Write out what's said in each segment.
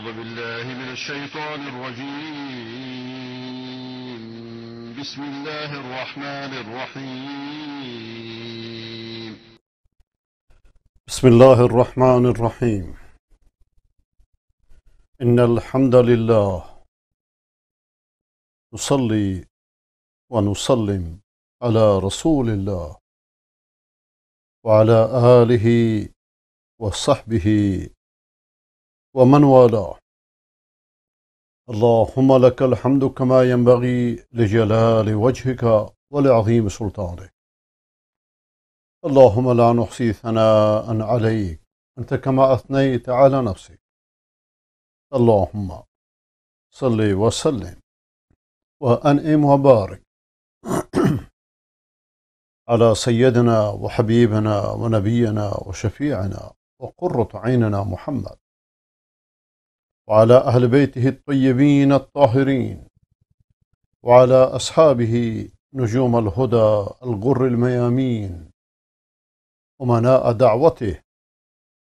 أعوذ بالله من الشيطان الرجيم بسم الله الرحمن الرحيم بسم الله الرحمن الرحيم إن الحمد لله نصلي ونسلم على رسول الله وعلى آله وصحبه ومن والاه اللهم لك الحمد كما ينبغي لجلال وجهك ولعظيم سلطانك اللهم لا نحصي ثناء عليك أنت كما أثنيت على نفسك اللهم صل وسلم وأنئم وبارك على سيدنا وحبيبنا ونبينا وشفيعنا وقرة عيننا محمد وعلى أهل بيته الطيبين الطاهرين وعلى أصحابه نجوم الهدى الغر الميامين أمناء دعوته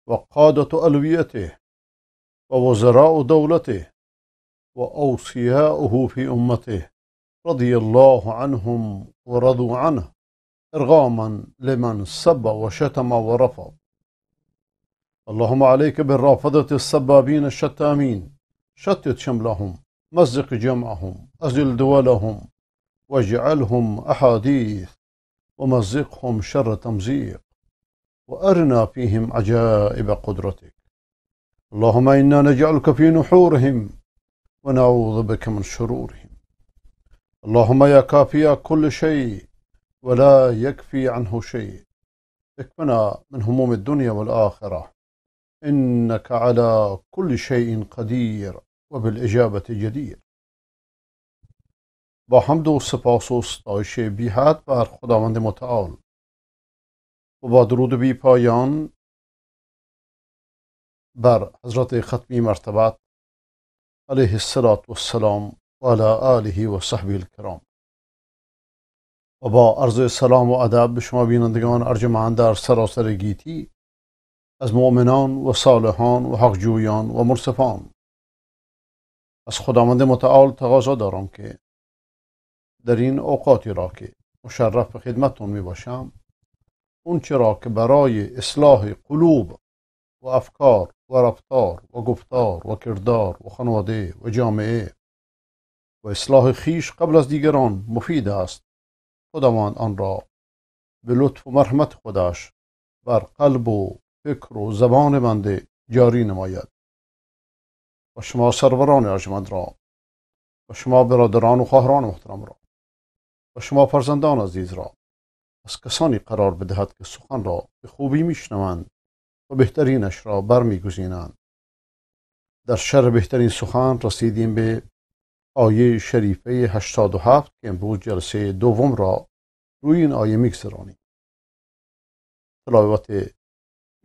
وقادة ألويته ووزراء دولته وأوصياؤه في أمته رضي الله عنهم ورضوا عنه إرغاما لمن سب وشتم ورفض اللهم عليك بالرافضة السبابين الشتامين شتت شملهم مزق جمعهم أزل دولهم واجعلهم أحاديث ومزقهم شر تمزيق وأرنا فيهم عجائب قدرتك اللهم إنا نجعلك في نحورهم ونعوذ بك من شرورهم اللهم يا كافي كل شيء ولا يكفي عنه شيء اكفنا من هموم الدنيا والآخرة إنك على كل شيء قدير وبالإجابة جدير با حمد و سپاس و ستایش بی حد بر خداوند متعال و با درود بی پایان بر حضرت ختمی مرتبت علیه السلام و السلام و علی آله و صحبه الکرام و با عرض سلام و ادب به شما بینندگان ارجمند در سراسر گیتی از مؤمنان و صالحان و حقجویان و مرسفان از خداوند متعال تقاضا دارم که در این اوقاتی را که مشرف به خدمتتون می باشم اون چرا که برای اصلاح قلوب و افکار و رفتار و گفتار و کردار و خانواده و جامعه و اصلاح خیش قبل از دیگران مفید است خداوند آن را به لطف و مرحمت خودش بر قلب و فکر و زبان بنده جاری نماید و شما سروران ارجمند را و شما برادران و خواهران محترم را و شما فرزندان عزیز را از کسانی قرار بدهد که سخن را به خوبی میشنوند و بهترینش را برمیگزینند در شر بهترین سخن رسیدیم به آیه شریفه 87 که امروز جلسه دوم را روی این آیه میگذرانیم تلاوت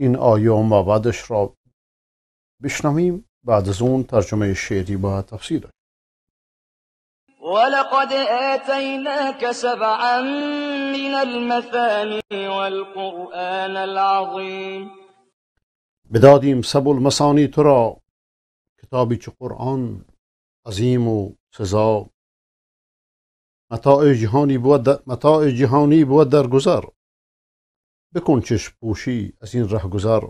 این آیه و مبادش را بشنویم بعد از اون ترجمه شعری با تفسیر ولقد آتیناک سبعا من المثانی والقرآن العظیم بدادیم سب المثانی تو را کتابی چه قرآن عظیم و سزا متاع جهانی بود در, متاع جهانی بود در گذر بکن چشم پوشی از این گذر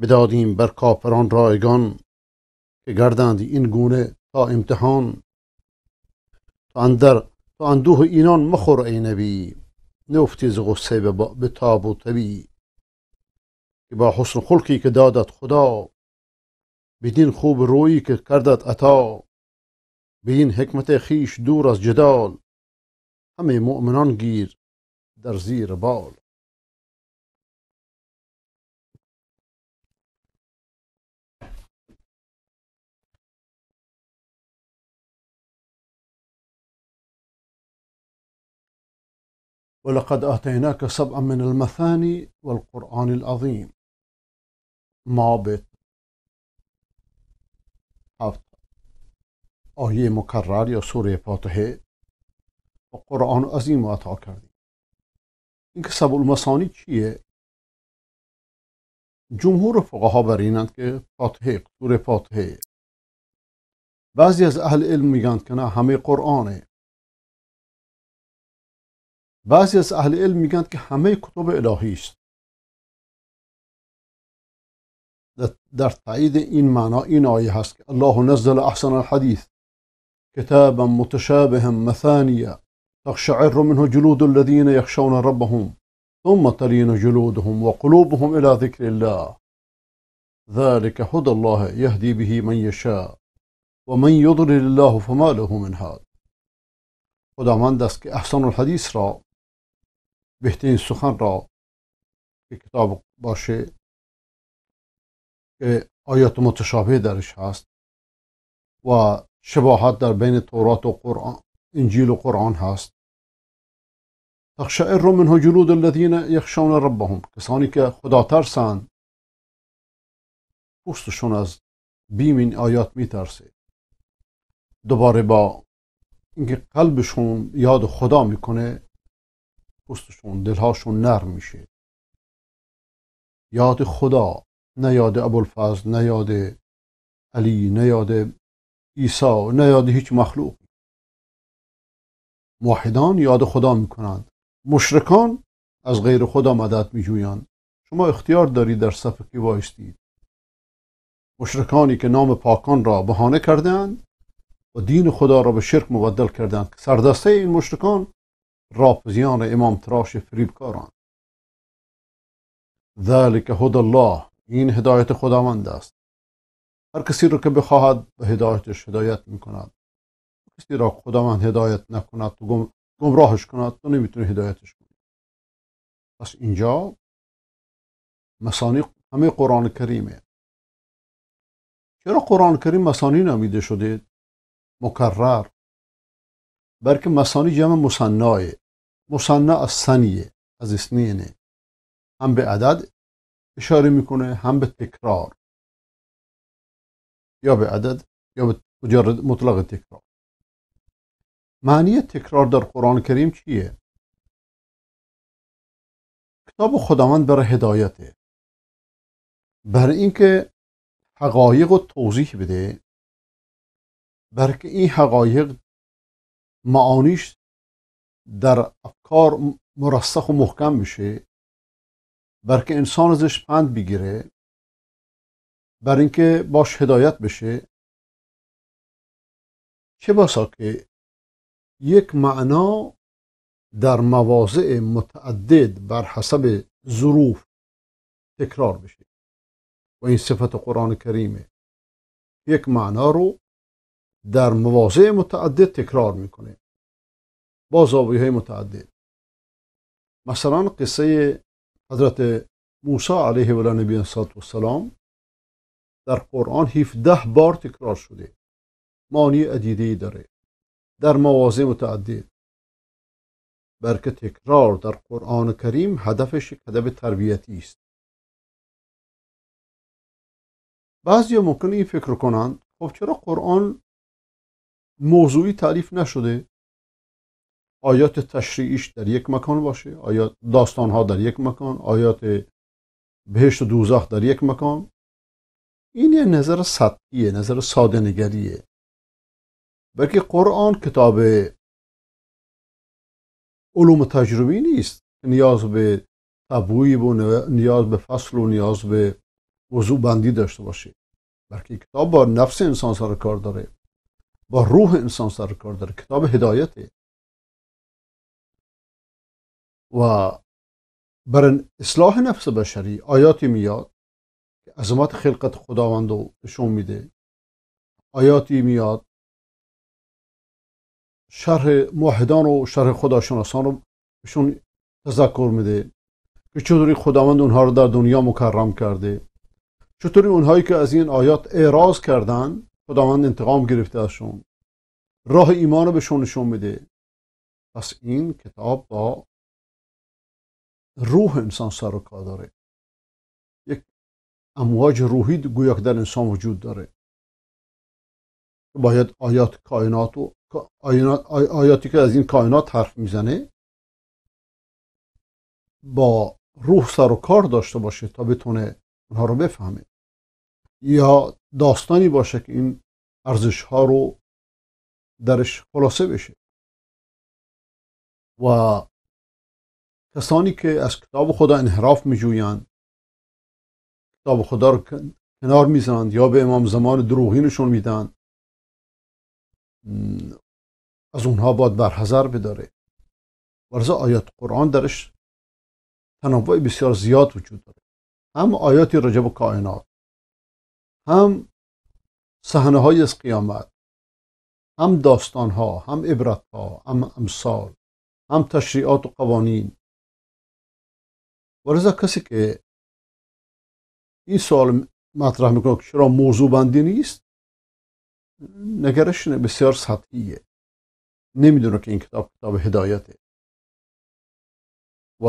بدادیم بر کافران رایگان که گردند این گونه تا امتحان تا اندر تا اندوه اینان مخور ای نبی نفتی ز غصه به تاب و طبی که با حسن خلقی که دادت خدا بدین خوب رویی که کردت عطا به این حکمت خیش دور از جدال همه مؤمنان گیر درزير باول ولقد آتيناك سبعا من المثاني والقرآن العظيم مابت هفت آیه مكرر يا سوره فاتحه وقرآن عظيم عظیم رو این که چیه جمهور فقها بر اینند که فاتحه قطور فاتحه بعضی از اهل علم میگند که نه همه قرآنه بعضی از اهل علم میگند که همه کتب الهی است در تایید این معنا این آیه هست که الله نزل احسن الحدیث کتابا متشابه مثانیه تقشعر منه جلود الذين يخشون ربهم ثم تلين جلودهم وقلوبهم إلى ذكر الله ذلك هدى الله يهدي به من يشاء ومن يضلل الله فما له من هاد خداوند است که احسان الحديث را بهترین سخن را که کتاب باشه که آیات متشابه درش هست و شباهت در بین تورات و قرآن انجیل و قرآن هست تخشعر منه جلود الذین یخشون ربهم کسانی که خدا ترسند پوستشون از بیمین آیات میترسه دوباره با اینکه قلبشون یاد خدا میکنه پوستشون دلهاشون نرم میشه یاد خدا نه یاد ابوالفضل نه یاد علی نه یاد عیسی نه یاد هیچ مخلوق موحدان یاد خدا میکنند. مشرکان از غیر خدا مدد می شما اختیار دارید در کی وایستید مشرکانی که نام پاکان را بهانه کردند و دین خدا را به شرک مبدل کردند که سردسته این مشرکان راپزیان امام تراش فریبکاران ذلک هد الله این هدایت خداوند است هر کسی را که بخواهد به هدایتش هدایت می کسی را من هدایت نکند و گمراهش کند تو نمیتونی هدایتش کنی پس اینجا مسانی همه قرآن کریمه چرا قرآن کریم مسانی نامیده شده مکرر بلکه مسانی جمع مصنایه مصنع از سنیه از اسنینه هم به عدد اشاره میکنه هم به تکرار یا به عدد یا به مجرد مطلق تکرار معنی تکرار در قرآن کریم چیه؟ کتاب خداوند برای هدایته بر اینکه حقایق رو توضیح بده برای که این حقایق معانیش در افکار مرسخ و محکم بشه برای که انسان ازش پند بگیره برای اینکه باش هدایت بشه چه بسا که یک معنا در مواضع متعدد بر حسب ظروف تکرار بشه و این صفت قرآن کریمه یک معنا رو در مواضع متعدد تکرار میکنه با زاویه های متعدد مثلا قصه حضرت موسی علیه و نبی السلام در قرآن 17 بار تکرار شده معنی عدیده داره در موازی متعدد برکه تکرار در قرآن کریم هدفش یک هدف تربیتی است بعضی ممکن این فکر کنند خب چرا قرآن موضوعی تعریف نشده آیات تشریعیش در یک مکان باشه آیات داستانها در یک مکان آیات بهشت و دوزخ در یک مکان این یه نظر سطحیه نظر ساده نگریه بلکه قرآن کتاب علوم تجربی نیست نیاز به تبویب و نیاز به فصل و نیاز به وضوع بندی داشته باشه بلکه کتاب با نفس انسان سر کار داره با روح انسان سر کار داره کتاب هدایته و بر اصلاح نفس بشری آیاتی میاد که عظمت خلقت خداوند رو نشون میده آیاتی میاد شرح موحدان و شرح خداشناسان رو بهشون تذکر میده که چطوری خداوند اونها رو در دنیا مکرم کرده چطوری اونهایی که از این آیات اعراض کردن خداوند انتقام گرفته ازشون راه ایمان رو بهشون نشون میده پس این کتاب با روح انسان سر و کار داره یک امواج روحی گویا که در انسان وجود داره باید آیات کائنات و آیاتی که از این کائنات حرف میزنه با روح سر و کار داشته باشه تا بتونه اونها رو بفهمه یا داستانی باشه که این ارزش ها رو درش خلاصه بشه و کسانی که از کتاب خدا انحراف میجویند کتاب خدا رو کنار میزنند یا به امام زمان دروغینشون میدن از اونها باید برحضر بداره ورزه آیات قرآن درش تنوع بسیار زیاد وجود داره هم آیاتی راجع کائنات هم صحنه های از قیامت هم داستان ها هم عبرت ها هم امثال هم تشریعات و قوانین ورزا کسی که این سوال مطرح میکنه که چرا موضوع بندی نیست نگرش بسیار سطحیه نمیدونه که این کتاب کتاب هدایته و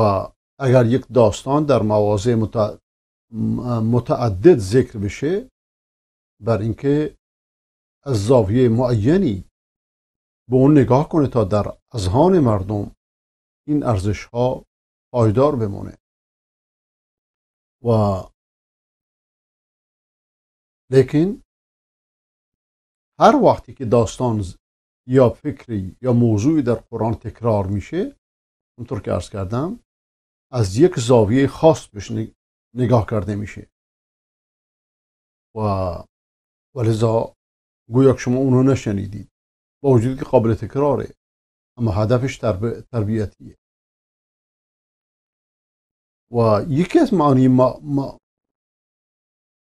اگر یک داستان در مواضع متعدد ذکر بشه بر اینکه از زاویه معینی به اون نگاه کنه تا در اذهان مردم این ارزش ها پایدار بمونه و لیکن هر وقتی که داستان یا فکری یا موضوعی در قرآن تکرار میشه اونطور که عرض کردم از یک زاویه خاص بهش نگاه کرده میشه و ولذا گویا که شما اونو نشنیدید با وجود که قابل تکراره اما هدفش ترب... تربیتیه و یکی از معانی ما... ما...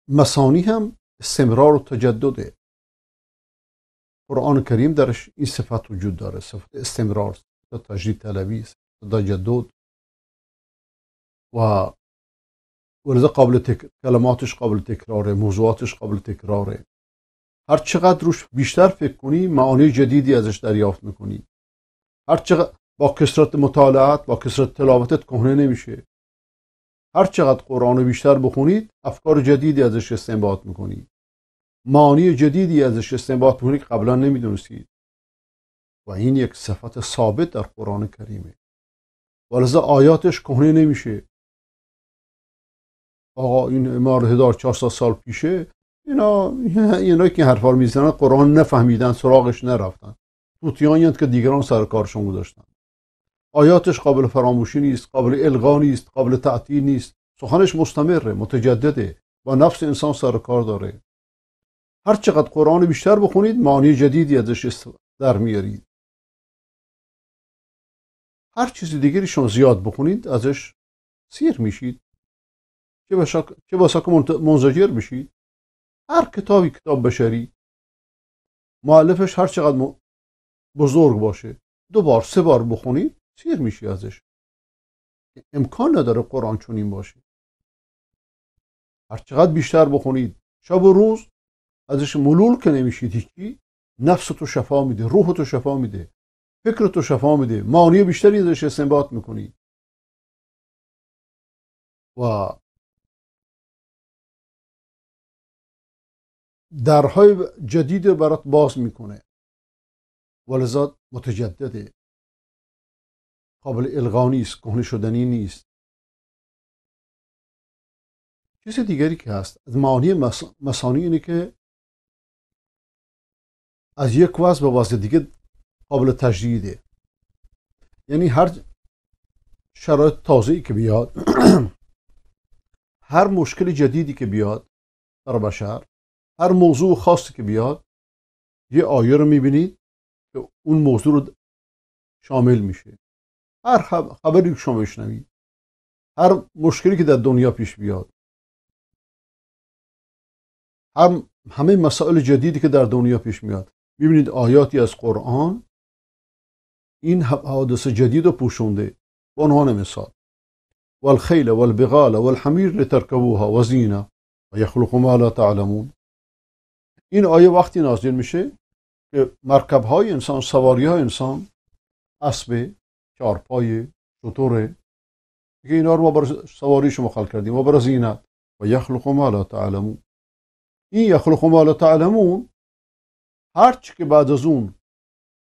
مسانی هم استمرار و تجدده قرآن کریم درش این صفت وجود داره صفت استمرار صفت تجدید طلبی صفت تجدد و ورزه قابل تک... کلماتش قابل تکراره موضوعاتش قابل تکراره هر چقدر روش بیشتر فکر کنی معانی جدیدی ازش دریافت میکنی هر چقدر با کسرت مطالعت با کسرت تلاوتت کهنه نمیشه هر چقدر قرآن رو بیشتر بخونید افکار جدیدی ازش استنباط میکنید معانی جدیدی ازش استنباط میکنه که قبلا نمیدونستید و این یک صفت ثابت در قرآن کریمه ولذا آیاتش کهنه نمیشه آقا این امار 1400 سال پیشه اینا اینا که حرفا رو میزنن قرآن نفهمیدن سراغش نرفتن یاد که دیگران سر کارشون گذاشتن آیاتش قابل فراموشی نیست قابل القا نیست قابل تعطیل نیست سخنش مستمره متجدده با نفس انسان سر کار داره هر چقدر قرآن بیشتر بخونید معانی جدیدی ازش در میارید هر چیز دیگری شما زیاد بخونید ازش سیر میشید چه با منزجر بشید هر کتابی کتاب بشری معلفش هر چقدر بزرگ باشه دو بار سه بار بخونید سیر میشی ازش امکان نداره قرآن چنین باشه هر چقدر بیشتر بخونید شب و روز ازش ملول که نمیشید هیچی نفس تو شفا میده روح تو شفا میده فکر تو شفا میده معانی بیشتری ازش استنباط میکنی و درهای جدید برات باز میکنه ولذات متجدده قابل الغا نیست کهنه شدنی نیست چیز دیگری که هست از معانی مسانی اینه که از یک وضع به وضع دیگه قابل تجدیده یعنی هر شرایط ای که بیاد هر مشکل جدیدی که بیاد در بشر هر موضوع خاصی که بیاد یه آیه رو میبینید که اون موضوع رو شامل میشه هر خب-، خبری که شما بشنوید هر مشکلی که در دنیا پیش بیاد هم همه مسائل جدیدی که در دنیا پیش میاد میبینید آیاتی از قرآن این حوادث جدید رو پوشونده به عنوان مثال والخیل والبغال والحمیر لترکبوها و زینه و یخلق ما لا تعلمون این آیه وقتی نازل میشه که مرکب های انسان سواری های انسان اسب چارپای شطور که اینا رو ما بر سواری شما خلق کردیم و بر زینت و یخلق ما لا تعلمون این یخلق ما لا تعلمون هرچی که بعد از اون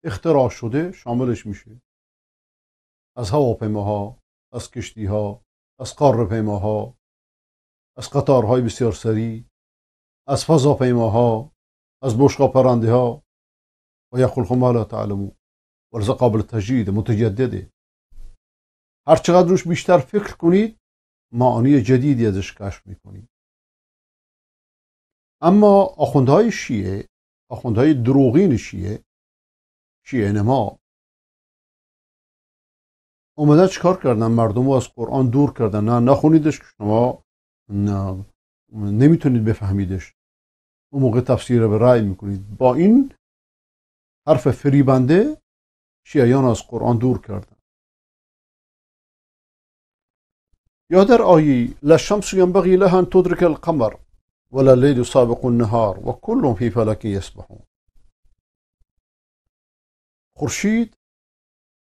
اختراع شده شاملش میشه از هواپیماها از کشتی ها از پیماها، از قطارهای بسیار سری، از فضاپیماها از بشقا پرنده ها و یقول ما لا تعلمون ولذا قابل تجدید متجدده هرچقدر روش بیشتر فکر کنید معانی جدیدی ازش کشف میکنید اما آخوندهای شیعه آخوندهای دروغین شیعه شیعه نما اومدن چکار کردن مردم رو از قرآن دور کردن نه نخونیدش که شما نمیتونید بفهمیدش اون موقع تفسیر به رأی میکنید با این حرف فریبنده شیعیان از قرآن دور کردن یا در آیی لشمس ینبغی لها ان تدرک القمر ولا اللیل سابق النهار وکل فی فلک یسبحون خورشید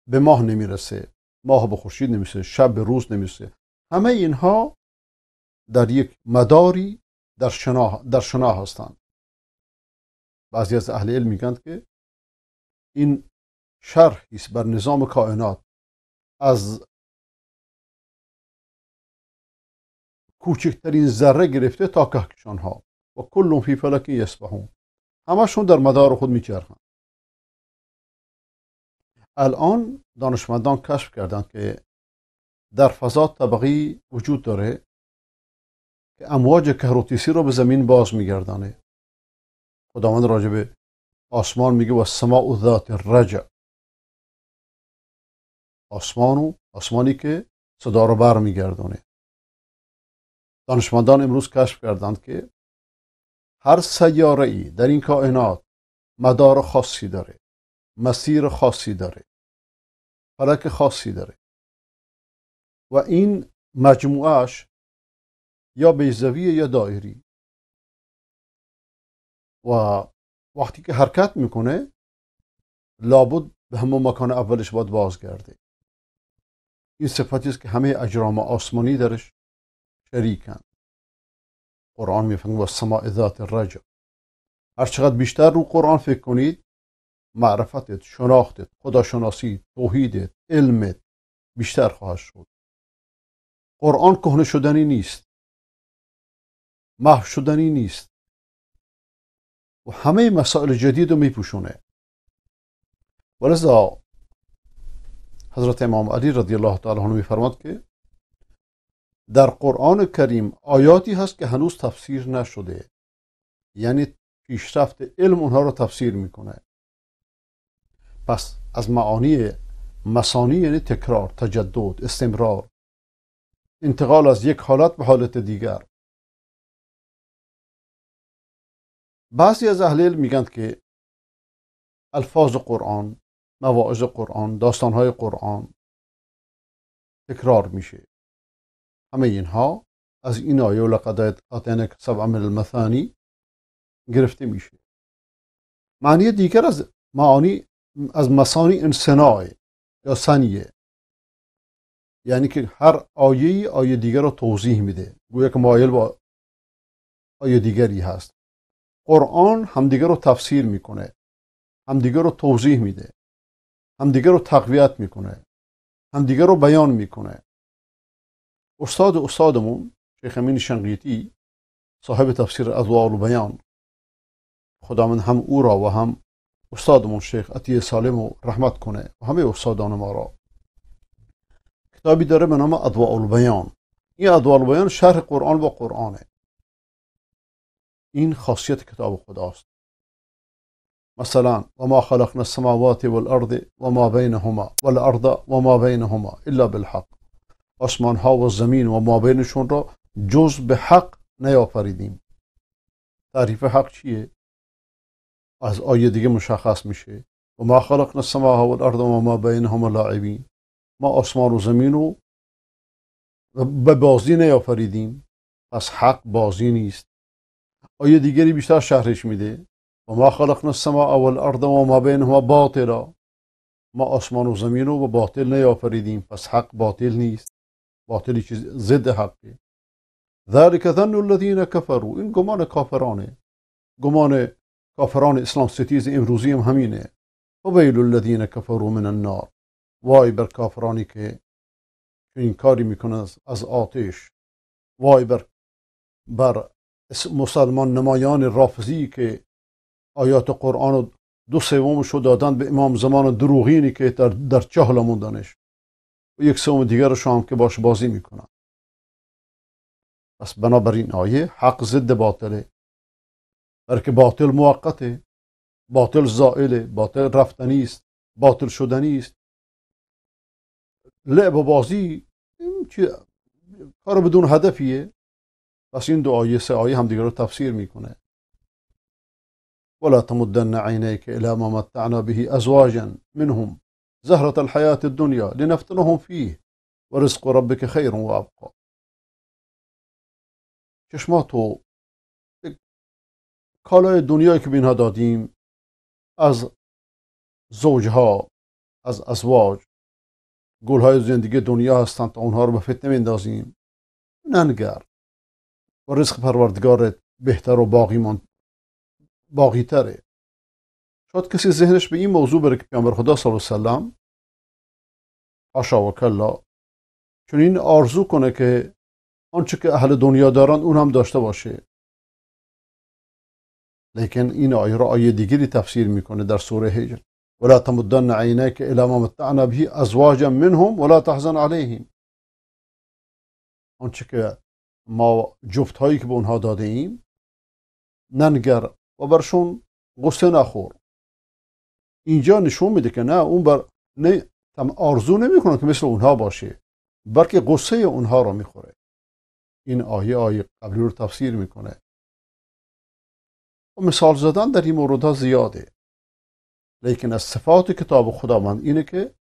به ماه نمیرسه ماه به خورشید نمیرسه شب به روز نمیرسه همه اینها در یک مداری در شنا, در شنا هستند بعضی از اهل علم میگن که این شرح است بر نظام کائنات از کوچکترین ذره گرفته تا کهکشان ها و کل فی فلک یسبحون همشون در مدار خود میچرخند الان دانشمندان کشف کردند که در فضا طبقی وجود داره که امواج کهروتیسی رو به زمین باز میگردانه خداوند به آسمان میگه و و ذات رجع آسمانو آسمانی که صدا رو بر میگردانه دانشمندان امروز کشف کردند که هر سیاره ای در این کائنات مدار خاصی داره مسیر خاصی داره فلک خاصی داره و این مجموعش یا بیزویه یا دایری و وقتی که حرکت میکنه لابد به همون مکان اولش باید بازگرده این صفتی است که همه اجرام آسمانی درش شریکن قرآن میفهم و سماع ذات الرجع هر چقدر بیشتر رو قرآن فکر کنید معرفتت شناختت خداشناسی توحیدت علمت بیشتر خواهد شد قرآن کهنه شدنی نیست محو شدنی نیست و همه مسائل جدید رو میپوشونه ولذا حضرت امام علی رضی الله تعالی عنه میفرماد که در قرآن کریم آیاتی هست که هنوز تفسیر نشده یعنی پیشرفت علم اونها رو تفسیر میکنه پس از معانی مسانی یعنی تکرار تجدد استمرار انتقال از یک حالت به حالت دیگر بعضی از اهل علم که الفاظ قرآن مواعظ قرآن داستانهای قرآن تکرار میشه همه اینها از این آیه و لقد آتینک سبع من المثانی گرفته میشه معنی دیگر از معانی از مسانی انسنای یا سنیه یعنی که هر آیه ای آیه دیگر رو توضیح میده گویا که مایل با آیه دیگری هست قرآن همدیگر رو تفسیر میکنه همدیگر رو توضیح میده همدیگر رو تقویت میکنه همدیگر رو بیان میکنه استاد استادمون شیخ امین شنقیتی صاحب تفسیر اضواء و بیان خدا من هم او را و هم استادمون شیخ عطیه سالم رحمت کنه و همه استادان ما را کتابی داره به نام اضواء البیان این اضواء البیان شرح قرآن با قرآنه این خاصیت کتاب خداست مثلا و ما خلقنا السماوات والارض وما بينهما والارض وما بينهما الا بالحق آسمان ها و زمین و مابینشون را جز به حق نیافریدیم تعریف حق چیه؟ از آیه دیگه مشخص میشه و ما خلقنا السماء والارض و ما هم لاعبین ما آسمان و زمین رو به بازی نیافریدیم پس حق بازی نیست آیه دیگری بیشتر شهرش میده و ما خلقنا السماء والارد و ما هم باطلا ما آسمان و زمین رو به باطل نیافریدیم پس حق باطل نیست باطلی چیز ضد حقی ذالک ظن الذین کفروا این گمان کافرانه گمان کافران اسلام ستیز امروزی هم همینه فویل الذین کفروا من النار وای بر کافرانی که این کاری میکنه از آتش وای بر بر مسلمان نمایان رافضی که آیات قرآن دو سومش رو دادن به امام زمان دروغینی که در, در چهل و یک سوم دیگر رو هم که باش بازی میکنن پس بنابراین آیه حق ضد باطله بلکه باطل موقته باطل زائله باطل رفتنی است باطل شدنی است لعب و بازی کار بدون هدفیه پس این دو آیه سه آیه هم دیگر رو تفسیر میکنه ولا تمدن عينيك إلى ما متعنا به ازواجا منهم زهرة الحياة الدنيا لنفتنهم فيه ورزق ربك خير ربک چشماتو و کالای دنیایی که به اینها دادیم از زوجها از ازواج گلهای زندگی دنیا هستند تا اونها رو به فتنه میندازیم ننگر و رزق پروردگارت بهتر و باقی باقی شاید کسی ذهنش به این موضوع بره که پیامبر خدا صلی الله علیه و کلا چون این آرزو کنه که آنچه که اهل دنیا دارن اون هم داشته باشه لیکن این آیه را آیه دیگری تفسیر میکنه در سوره هجر ولا تمدن عینیک الی ما متعنا به ازواجا منهم ولا تحزن علیهم آنچه که ما جفت هایی که به اونها داده ایم ننگر و برشون غصه نخور اینجا نشون میده که نه اون بر نه آرزو نمیکنه که مثل اونها باشه بلکه قصه اونها رو میخوره این آیه آیه قبلی رو تفسیر میکنه و خب مثال زدن در این موردها زیاده لیکن از صفات کتاب خداوند اینه که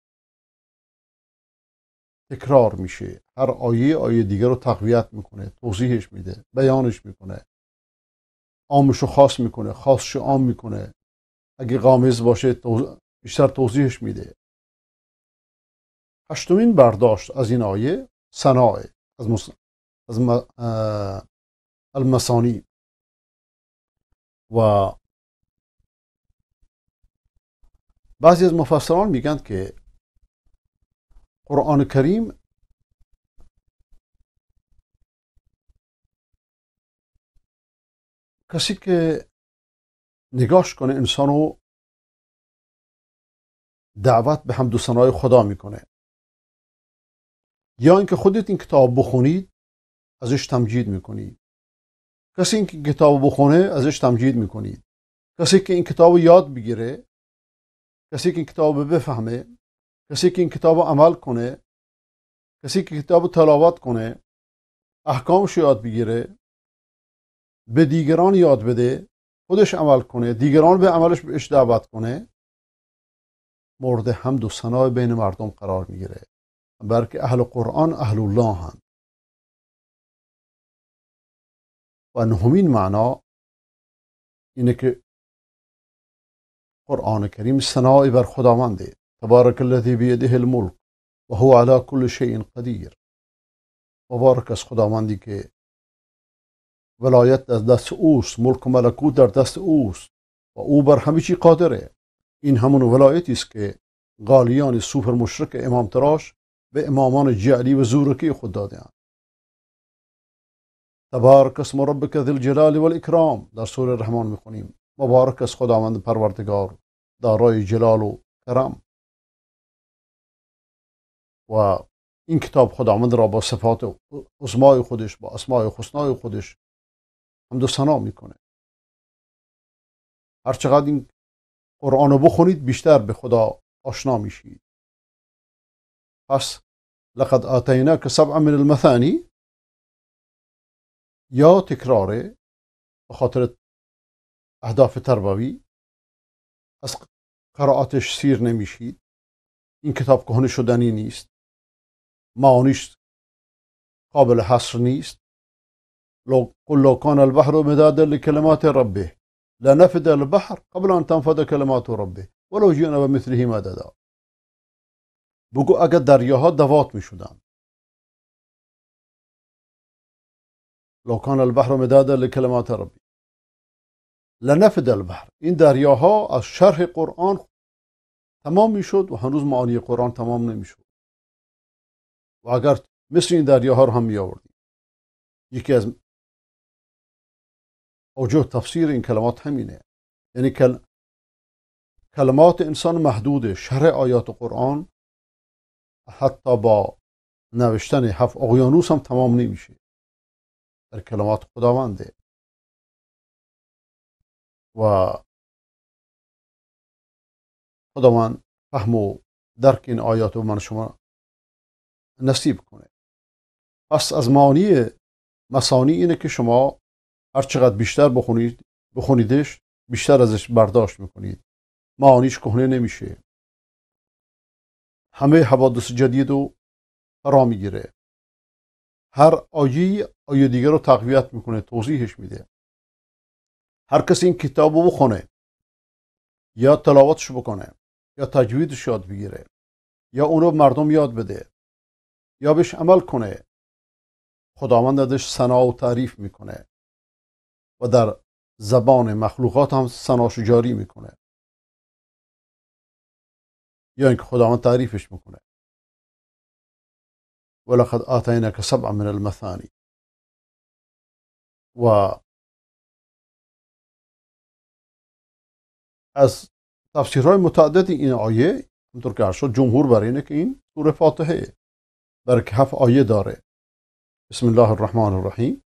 تکرار میشه هر آیه آیه دیگر رو تقویت میکنه توضیحش میده بیانش میکنه آمش رو خاص میکنه خاصش عام میکنه اگه قامز باشه بیشتر توضیحش میده هشتمین برداشت از این آیه صناع از, مص... از و بعضی از مفسران میگند که قرآن کریم کسی که نگاش کنه انسانو رو دعوت به هم دوستانهای خدا میکنه یا اینکه خودت این کتاب بخونید ازش تمجید میکنید کسی این که کتاب بخونه ازش تمجید میکنید کسی که این کتاب یاد بگیره کسی که این کتاب بفهمه کسی که این کتاب عمل کنه کسی که کتاب تلاوت کنه احکامش یاد بگیره به دیگران یاد بده خودش عمل کنه دیگران به عملش بهش دعوت کنه مورد هم دو سنای بین مردم قرار میگیره بلکه اهل قرآن اهل الله هم و نهمین معنا اینه که قرآن کریم سنای بر خداونده تبارک الذی بیده الملک و هو علی کل شیء قدیر مبارک از خداوندی که ولایت از دست اوست ملک و ملکوت در دست اوست و او بر همه چی قادره این همون ولایتی است که غالیان سوپر مشرک امام تراش به امامان جعلی و زورکی خود دادند تبارک اسم ربک ذی و الاکرام در سوره رحمان میخونیم مبارک از خداوند پروردگار دارای جلال و کرم و این کتاب خداوند را با صفات عظمای خودش با اسمای حسنای خودش هم دو میکنه هر این قرآن رو بخونید بیشتر به خدا آشنا میشید پس لقد آتینا که سبع من المثانی یا تکراره به خاطر اهداف تربوی از قرائتش سیر نمیشید این کتاب کهنه شدنی نیست معانیش قابل حصر نیست لو قل لو كان البحر مدادا لكلمات ربه لنفد البحر قبل ان تنفد کلمات ربه ولو جئنا به مثله مددا بگو اگر دریاها دوات می لو کان البحر مدادا لکلمات ربه لنفد البحر این دریاها از شرح قرآن تمام میشد و هنوز معانی قرآن تمام نمیشد و اگر مثل این دریاها هم می آوردیم یکی از اوجه تفسیر این کلمات همینه یعنی کلمات انسان محدود شرع آیات قرآن حتی با نوشتن هفت اقیانوس هم تمام نمیشه در کلمات خداونده و خداوند فهم و درک این آیات و من شما نصیب کنه پس از معانی مسانی اینه که شما هر چقدر بیشتر بخونید بخونیدش بیشتر ازش برداشت میکنید معانیش کهنه نمیشه همه حوادث جدید رو فرا میگیره هر آیه آیه دیگه رو تقویت میکنه توضیحش میده هر کسی این کتاب رو بخونه یا تلاوتش بکنه یا تجویدش یاد بگیره یا اون رو مردم یاد بده یا بهش عمل کنه خداوند ازش سنا و تعریف میکنه و در زبان مخلوقات هم سناشو جاری میکنه یا اینکه خداوند تعریفش میکنه ولقد آتینک سبع من المثانی و از تفسیرهای متعدد این آیه همطور که شد جمهور بر اینه که این سوره فاتحه برای هفت آیه داره بسم الله الرحمن الرحیم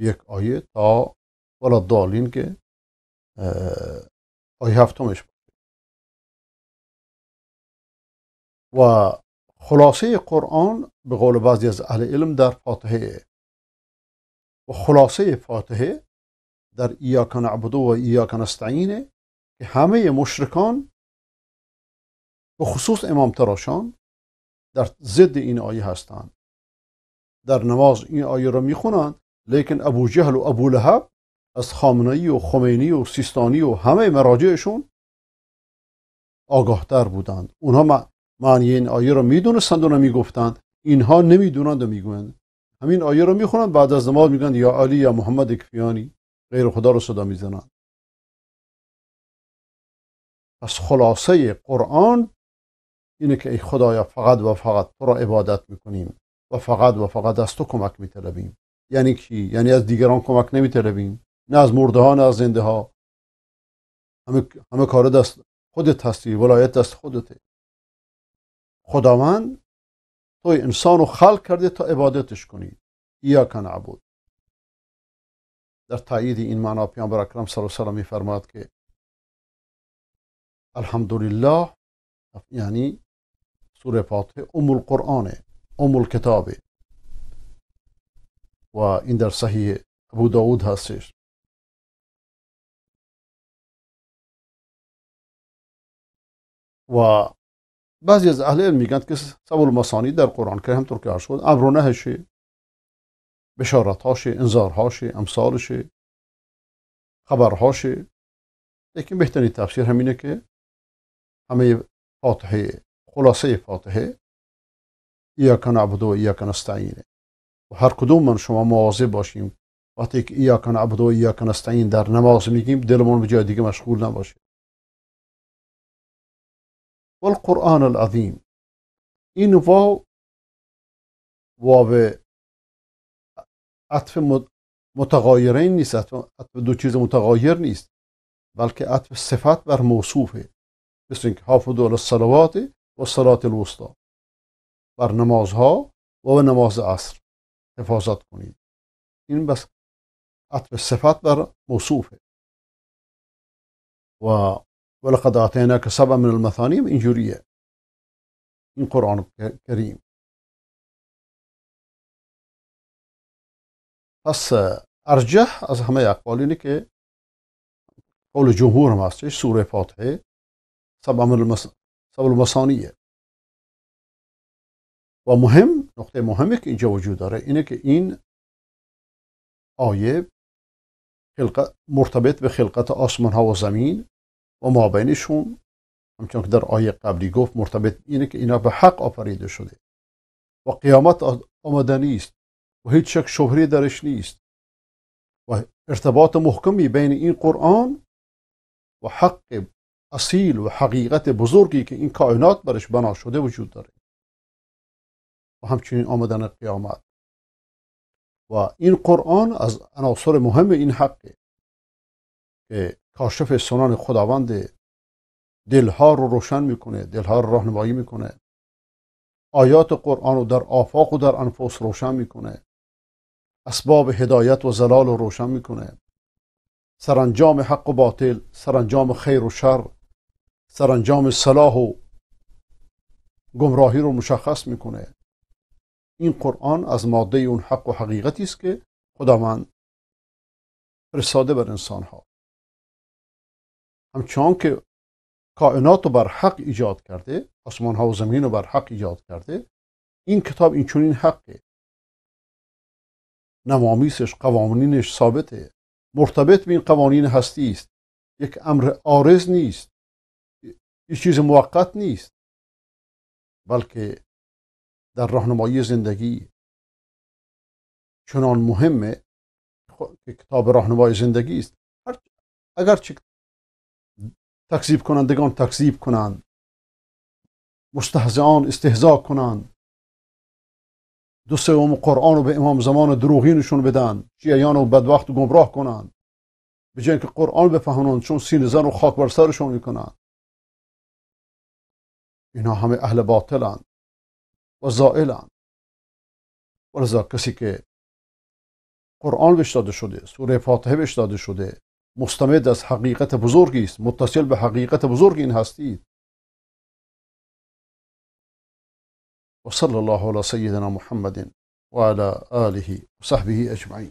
یک آیه تا والا دالین که آیه هفتمش و خلاصه قرآن به قول بعضی از اهل علم در فاتحه و خلاصه فاتحه در ایاکن عبدو و ایاکن استعینه که همه مشرکان به خصوص امام تراشان در ضد این آیه هستند در نماز این آیه را میخونند لیکن ابو جهل و ابو لهب از خامنهی و خمینی و سیستانی و همه مراجعشون آگاهتر بودند اونها معنی این آیه رو میدونستند و نمیگفتند اینها نمیدونند و میگویند همین آیه رو میخونند بعد از نماز میگن یا علی یا محمد اکفیانی غیر خدا رو صدا میزنند پس خلاصه قرآن اینه که ای خدایا فقط و فقط تو را عبادت میکنیم و فقط و فقط از تو کمک میطلبیم یعنی کی یعنی از دیگران کمک نمیطلبیم نه از مرده ها نه از زنده ها همه, همه کار دست خودت هستی ولایت دست خودته خداوند تو انسان رو خلق کرده تا عبادتش کنی یا کن عبود در تایید این معنا پیامبر اکرم صلی الله علیه و که الحمدلله یعنی سوره فاتحه ام القرآنه ام الکتابه و این در صحیح ابو داود هستش و بعضی از اهل علم میگن که سبب مصانی در قرآن که همطور که شد امرونهشه بشارتهاشه انذارهاشه خبر خبرهاشه لیکن بهترین تفسیر همینه که همه فاتحه خلاصه فاتحه کن عبدو یا کن استعینه و هر کدوم من شما مواظب باشیم وقتی که کن عبد و کن استعین در نماز میگیم دلمون به جای دیگه مشغول نباشه و القرآن العظیم این واو واو عطف متغایرین نیست عطف دو چیز متغایر نیست بلکه عطف صفت بر موصوفه مثل اینکه حافظ الصلوات و صلات الوسطا بر نمازها و نماز عصر حفاظت کنید این بس عطف صفت بر موصوفه و ولقد اعطیناک سبع من المثانی اینجوریه این قرآن کریم پس ارجح از همه اقوال اینه که قول جمهور هم هستش سوره فاتحه سبع المثانیه و مهم نقطه مهمی که اینجا وجود داره اینه که این آیه مرتبط به خلقت آسمان ها و زمین و ما بینشون همچون که در آیه قبلی گفت مرتبط اینه که اینا به حق آفریده شده و قیامت آمدنی است و هیچ شک شبری درش نیست و ارتباط محکمی بین این قرآن و حق اصیل و حقیقت بزرگی که این کائنات برش بنا شده وجود داره و همچنین آمدن قیامت و این قرآن از عناصر مهم این حقه که کاشف سنان خداوند دلها رو روشن میکنه دلها رو راهنمایی میکنه آیات قرآن رو در آفاق و در انفس روشن میکنه اسباب هدایت و زلال رو روشن میکنه سرانجام حق و باطل سرانجام خیر و شر سرانجام صلاح و گمراهی رو مشخص میکنه این قرآن از ماده اون حق و حقیقتی است که خداوند فرستاده بر انسان ها همچنان که کائنات رو بر حق ایجاد کرده آسمان ها و زمین رو بر حق ایجاد کرده این کتاب این چنین حقه نمامیسش قوانینش ثابته مرتبط به این قوانین هستی است یک امر عارض نیست یک چیز موقت نیست بلکه در راهنمایی زندگی چنان مهمه خب که کتاب راهنمای زندگی است اگر چه تکذیب کنندگان تکذیب کنند مستهزان استهزا کنند دو سوم قرآن رو به امام زمان دروغینشون بدن شیعیان رو بدوقت و گمراه کنند به جای که قرآن بفهمند چون سین زن و خاک بر سرشون میکنن اینا همه اهل باطلند و ولذا کسی که قرآن بهش داده شده سوره فاتحه بهش داده شده مستمد از حقیقت بزرگی است متصل به حقیقت بزرگ این هستید و صلی الله علی سیدنا محمد و علی آله وصحبه اجمعین